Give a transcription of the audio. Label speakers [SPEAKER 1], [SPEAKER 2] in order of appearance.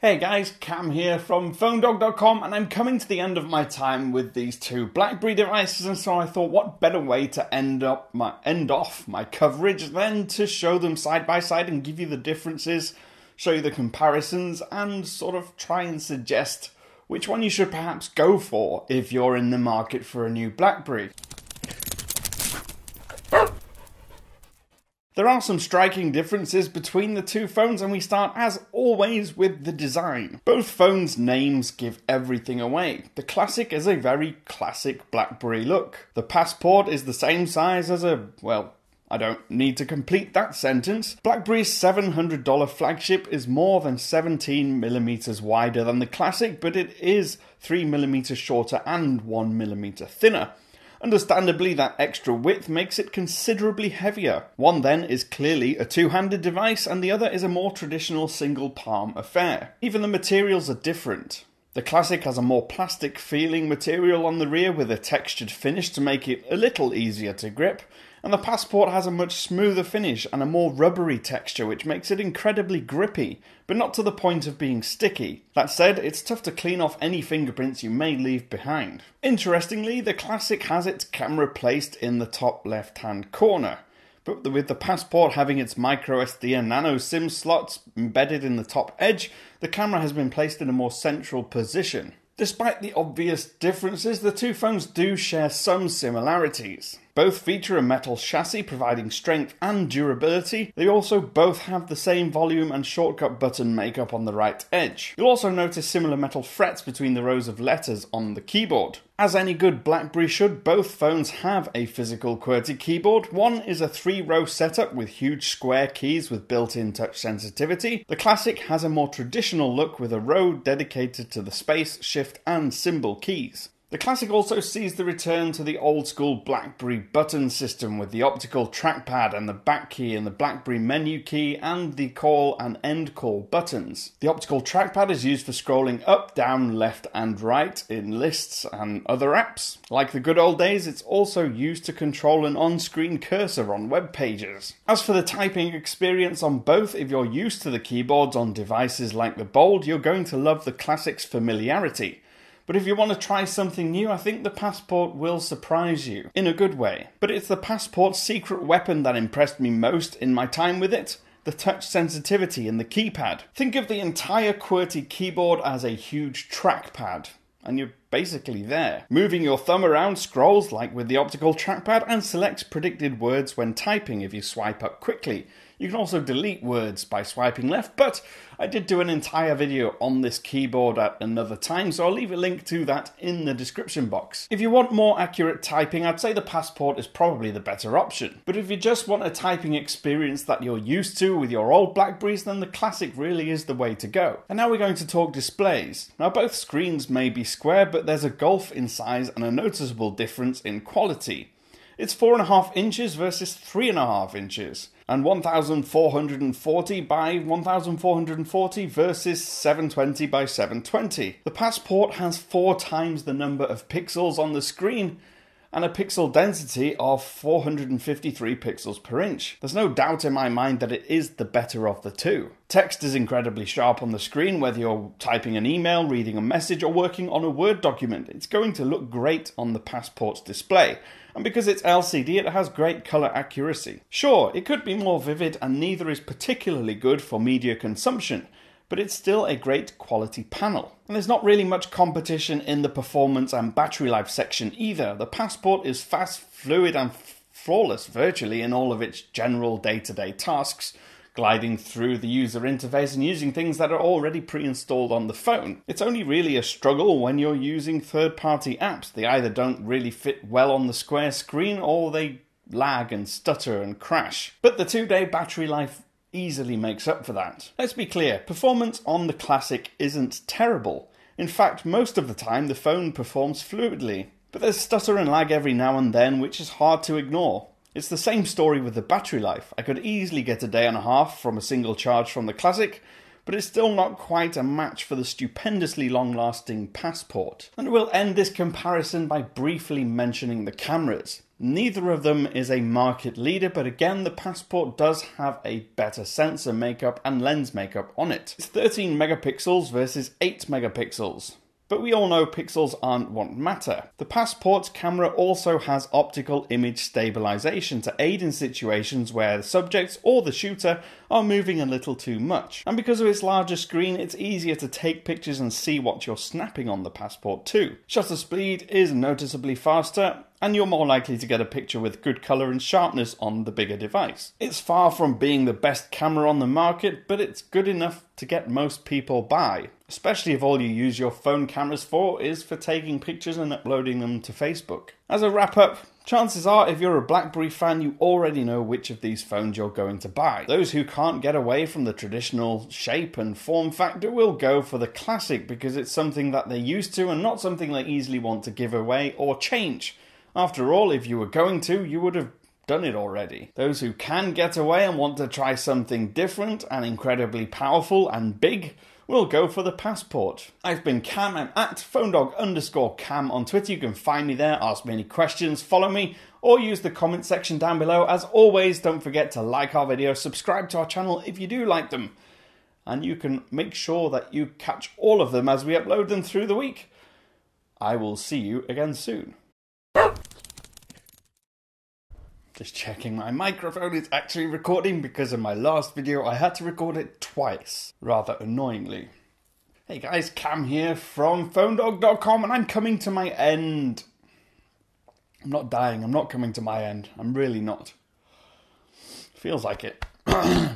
[SPEAKER 1] Hey guys, Cam here from PhoneDog.com, and I'm coming to the end of my time with these two BlackBerry devices, and so I thought, what better way to end up my end off my coverage than to show them side by side and give you the differences, show you the comparisons, and sort of try and suggest which one you should perhaps go for if you're in the market for a new BlackBerry. There are some striking differences between the two phones, and we start as always with the design. Both phones' names give everything away. The Classic is a very classic BlackBerry look. The Passport is the same size as a, well, I don't need to complete that sentence. BlackBerry's $700 flagship is more than 17mm wider than the classic, but it is 3mm shorter and 1mm thinner. Understandably, that extra width makes it considerably heavier. One then is clearly a two handed device, and the other is a more traditional single palm affair. Even the materials are different. The Classic has a more plastic feeling material on the rear with a textured finish to make it a little easier to grip, and the Passport has a much smoother finish and a more rubbery texture which makes it incredibly grippy, but not to the point of being sticky. That said, it's tough to clean off any fingerprints you may leave behind. Interestingly, the Classic has its camera placed in the top left hand corner. But with the Passport having its micro SD and nano SIM slots embedded in the top edge, the camera has been placed in a more central position. Despite the obvious differences, the two phones do share some similarities. Both feature a metal chassis providing strength and durability. They also both have the same volume and shortcut button makeup on the right edge. You'll also notice similar metal frets between the rows of letters on the keyboard. As any good BlackBerry should, both phones have a physical QWERTY keyboard. One is a three row setup with huge square keys with built in touch sensitivity. The Classic has a more traditional look with a row dedicated to the space, shift, and symbol keys. The Classic also sees the return to the old school BlackBerry button system with the optical trackpad and the back key and the BlackBerry menu key and the call and end call buttons. The optical trackpad is used for scrolling up, down, left and right in lists and other apps. Like the good old days, it's also used to control an on-screen cursor on web pages. As for the typing experience on both, if you're used to the keyboards on devices like the Bold, you're going to love the Classic's familiarity. But if you want to try something new, I think the passport will surprise you in a good way. But it's the passport's secret weapon that impressed me most in my time with it the touch sensitivity in the keypad. Think of the entire QWERTY keyboard as a huge trackpad, and you're basically there. Moving your thumb around scrolls like with the optical trackpad and selects predicted words when typing if you swipe up quickly. You can also delete words by swiping left, but I did do an entire video on this keyboard at another time, so I'll leave a link to that in the description box. If you want more accurate typing, I'd say the Passport is probably the better option. But if you just want a typing experience that you're used to with your old Blackberries, then the Classic really is the way to go. And now we're going to talk displays. Now both screens may be square, but but there's a gulf in size and a noticeable difference in quality. It's 4.5 inches versus 3.5 inches, and 1440 by 1440 versus 720 by 720. The Passport has four times the number of pixels on the screen, and a pixel density of 453 pixels per inch. There's no doubt in my mind that it is the better of the two. Text is incredibly sharp on the screen, whether you're typing an email, reading a message, or working on a Word document. It's going to look great on the Passport's display. And because it's LCD, it has great colour accuracy. Sure, it could be more vivid, and neither is particularly good for media consumption but it's still a great quality panel. And there's not really much competition in the performance and battery life section either. The Passport is fast, fluid, and flawless virtually in all of its general day to day tasks, gliding through the user interface and using things that are already pre installed on the phone. It's only really a struggle when you're using third party apps. They either don't really fit well on the square screen or they lag and stutter and crash. But the two day battery life easily makes up for that. Let's be clear, performance on the Classic isn't terrible. In fact, most of the time the phone performs fluidly, but there's stutter and lag every now and then which is hard to ignore. It's the same story with the battery life. I could easily get a day and a half from a single charge from the Classic, but it's still not quite a match for the stupendously long lasting Passport. And we'll end this comparison by briefly mentioning the cameras. Neither of them is a market leader, but again, the Passport does have a better sensor makeup and lens makeup on it. It's 13 megapixels versus 8 megapixels. But we all know pixels aren't what matter. The Passport's camera also has optical image stabilization to aid in situations where the subjects or the shooter are moving a little too much. And because of its larger screen, it's easier to take pictures and see what you're snapping on the Passport too. Shutter speed is noticeably faster, and you're more likely to get a picture with good colour and sharpness on the bigger device. It's far from being the best camera on the market, but it's good enough to get most people by especially if all you use your phone cameras for is for taking pictures and uploading them to Facebook. As a wrap up, Chances are, if you're a BlackBerry fan, you already know which of these phones you're going to buy. Those who can't get away from the traditional shape and form factor will go for the classic because it's something that they're used to and not something they easily want to give away or change. After all, if you were going to, you would have done it already. Those who can get away and want to try something different and incredibly powerful and big we'll go for the passport. I've been Cam, I'm at phonedog underscore Cam on Twitter. You can find me there, ask me any questions, follow me, or use the comment section down below. As always, don't forget to like our video, subscribe to our channel if you do like them, and you can make sure that you catch all of them as we upload them through the week. I will see you again soon. Just checking my microphone is actually recording because in my last video I had to record it twice, rather annoyingly. Hey guys, Cam here from phonedog.com and I'm coming to my end. I'm not dying, I'm not coming to my end. I'm really not. Feels like it.